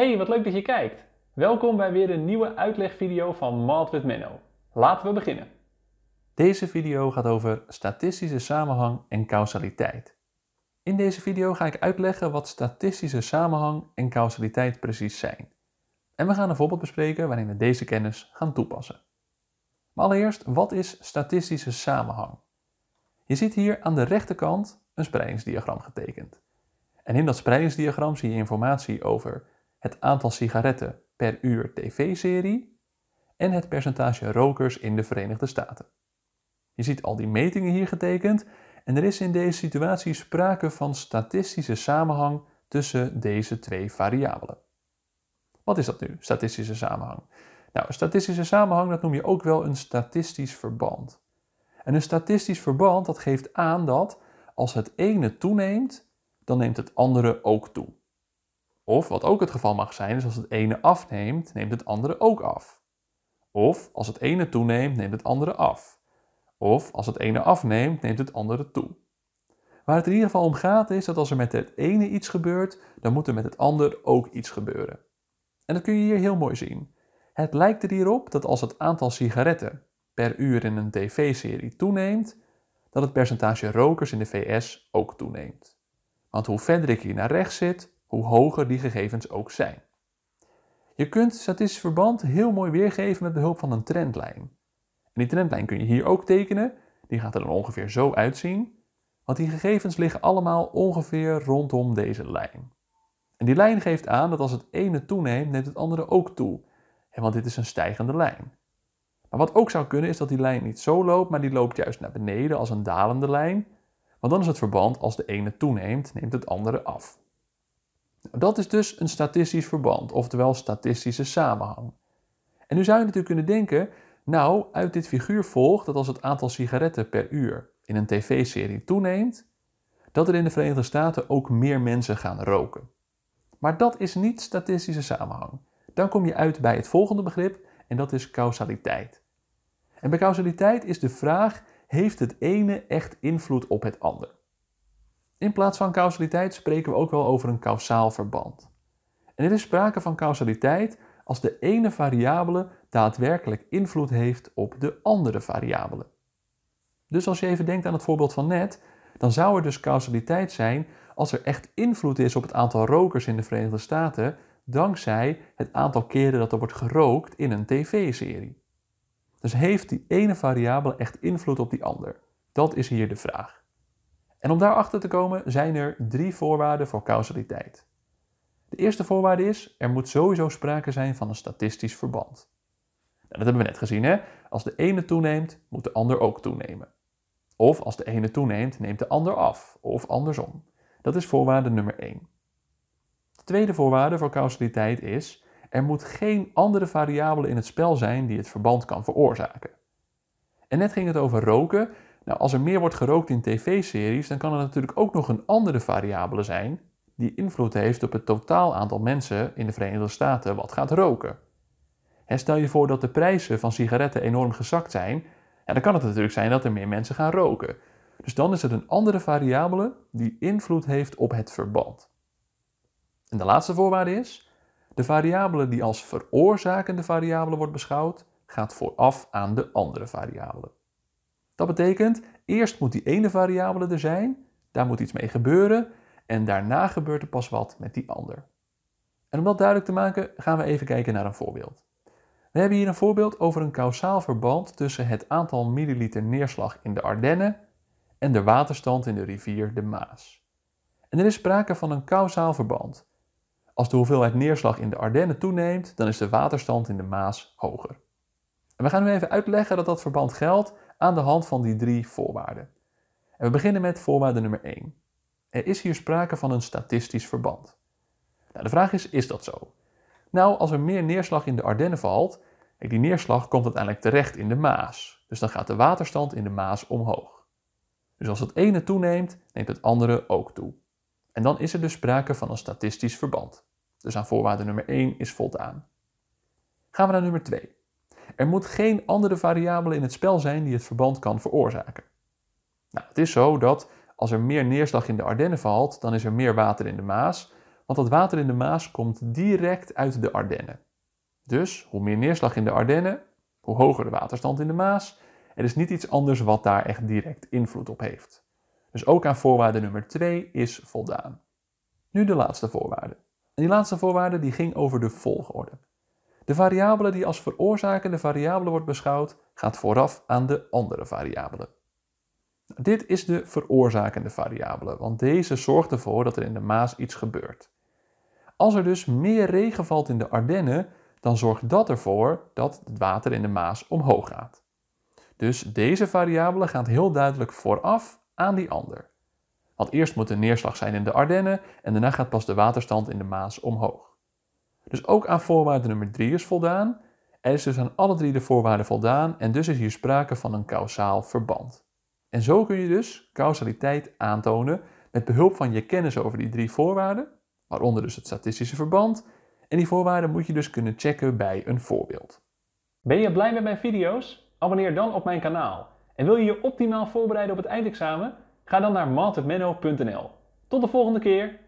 Hey, wat leuk dat je kijkt! Welkom bij weer een nieuwe uitlegvideo van Malt with Menno. Laten we beginnen. Deze video gaat over statistische samenhang en causaliteit. In deze video ga ik uitleggen wat statistische samenhang en causaliteit precies zijn. En we gaan een voorbeeld bespreken waarin we deze kennis gaan toepassen. Maar allereerst, wat is statistische samenhang? Je ziet hier aan de rechterkant een spreidingsdiagram getekend. En in dat spreidingsdiagram zie je informatie over het aantal sigaretten per uur tv-serie en het percentage rokers in de Verenigde Staten. Je ziet al die metingen hier getekend en er is in deze situatie sprake van statistische samenhang tussen deze twee variabelen. Wat is dat nu, statistische samenhang? Nou, statistische samenhang dat noem je ook wel een statistisch verband. En een statistisch verband dat geeft aan dat als het ene toeneemt, dan neemt het andere ook toe. Of wat ook het geval mag zijn, is als het ene afneemt, neemt het andere ook af. Of als het ene toeneemt, neemt het andere af. Of als het ene afneemt, neemt het andere toe. Waar het in ieder geval om gaat is dat als er met het ene iets gebeurt, dan moet er met het ander ook iets gebeuren. En dat kun je hier heel mooi zien. Het lijkt er hierop dat als het aantal sigaretten per uur in een tv-serie toeneemt, dat het percentage rokers in de VS ook toeneemt. Want hoe verder ik hier naar rechts zit, hoe hoger die gegevens ook zijn. Je kunt statistisch verband heel mooi weergeven met behulp van een trendlijn. En die trendlijn kun je hier ook tekenen. Die gaat er dan ongeveer zo uitzien. Want die gegevens liggen allemaal ongeveer rondom deze lijn. En die lijn geeft aan dat als het ene toeneemt, neemt het andere ook toe. En want dit is een stijgende lijn. Maar wat ook zou kunnen is dat die lijn niet zo loopt, maar die loopt juist naar beneden als een dalende lijn. Want dan is het verband als de ene toeneemt, neemt het andere af. Nou, dat is dus een statistisch verband, oftewel statistische samenhang. En nu zou je natuurlijk kunnen denken, nou, uit dit figuur volgt dat als het aantal sigaretten per uur in een tv-serie toeneemt, dat er in de Verenigde Staten ook meer mensen gaan roken. Maar dat is niet statistische samenhang. Dan kom je uit bij het volgende begrip en dat is causaliteit. En bij causaliteit is de vraag: heeft het ene echt invloed op het ander? In plaats van causaliteit spreken we ook wel over een kausaal verband. En er is sprake van causaliteit als de ene variabele daadwerkelijk invloed heeft op de andere variabele. Dus als je even denkt aan het voorbeeld van net, dan zou er dus causaliteit zijn als er echt invloed is op het aantal rokers in de Verenigde Staten dankzij het aantal keren dat er wordt gerookt in een tv-serie. Dus heeft die ene variabele echt invloed op die ander? Dat is hier de vraag. En om daarachter te komen zijn er drie voorwaarden voor causaliteit. De eerste voorwaarde is, er moet sowieso sprake zijn van een statistisch verband. Nou, dat hebben we net gezien, hè? Als de ene toeneemt, moet de ander ook toenemen. Of als de ene toeneemt, neemt de ander af, of andersom. Dat is voorwaarde nummer 1. De tweede voorwaarde voor causaliteit is, er moet geen andere variabele in het spel zijn die het verband kan veroorzaken. En net ging het over roken, nou, als er meer wordt gerookt in tv-series, dan kan er natuurlijk ook nog een andere variabele zijn die invloed heeft op het totaal aantal mensen in de Verenigde Staten wat gaat roken. stel je voor dat de prijzen van sigaretten enorm gezakt zijn, ja, dan kan het natuurlijk zijn dat er meer mensen gaan roken. Dus dan is het een andere variabele die invloed heeft op het verband. En de laatste voorwaarde is, de variabele die als veroorzakende variabele wordt beschouwd, gaat vooraf aan de andere variabelen. Dat betekent, eerst moet die ene variabele er zijn, daar moet iets mee gebeuren en daarna gebeurt er pas wat met die ander. En om dat duidelijk te maken gaan we even kijken naar een voorbeeld. We hebben hier een voorbeeld over een kausaal verband tussen het aantal milliliter neerslag in de Ardennen en de waterstand in de rivier de Maas. En er is sprake van een kausaal verband. Als de hoeveelheid neerslag in de Ardennen toeneemt, dan is de waterstand in de Maas hoger. En we gaan nu even uitleggen dat dat verband geldt aan de hand van die drie voorwaarden. En we beginnen met voorwaarde nummer 1. Er is hier sprake van een statistisch verband. Nou, de vraag is, is dat zo? Nou, als er meer neerslag in de Ardennen valt, die neerslag komt uiteindelijk terecht in de Maas. Dus dan gaat de waterstand in de Maas omhoog. Dus als het ene toeneemt, neemt het andere ook toe. En dan is er dus sprake van een statistisch verband. Dus aan voorwaarde nummer 1 is voldaan. Gaan we naar nummer 2. Er moet geen andere variabele in het spel zijn die het verband kan veroorzaken. Nou, het is zo dat als er meer neerslag in de Ardennen valt, dan is er meer water in de Maas, want dat water in de Maas komt direct uit de Ardennen. Dus hoe meer neerslag in de Ardennen, hoe hoger de waterstand in de Maas. Er is niet iets anders wat daar echt direct invloed op heeft. Dus ook aan voorwaarde nummer 2 is voldaan. Nu de laatste voorwaarde. En die laatste voorwaarde die ging over de volgorde. De variabele die als veroorzakende variabele wordt beschouwd, gaat vooraf aan de andere variabele. Dit is de veroorzakende variabele, want deze zorgt ervoor dat er in de Maas iets gebeurt. Als er dus meer regen valt in de Ardennen, dan zorgt dat ervoor dat het water in de Maas omhoog gaat. Dus deze variabele gaat heel duidelijk vooraf aan die ander. Want eerst moet de neerslag zijn in de Ardennen en daarna gaat pas de waterstand in de Maas omhoog. Dus ook aan voorwaarde nummer 3 is voldaan. Er is dus aan alle drie de voorwaarden voldaan en dus is hier sprake van een kausaal verband. En zo kun je dus causaliteit aantonen met behulp van je kennis over die drie voorwaarden, waaronder dus het statistische verband. En die voorwaarden moet je dus kunnen checken bij een voorbeeld. Ben je blij met mijn video's? Abonneer dan op mijn kanaal. En wil je je optimaal voorbereiden op het eindexamen? Ga dan naar mathemeno.nl. Tot de volgende keer!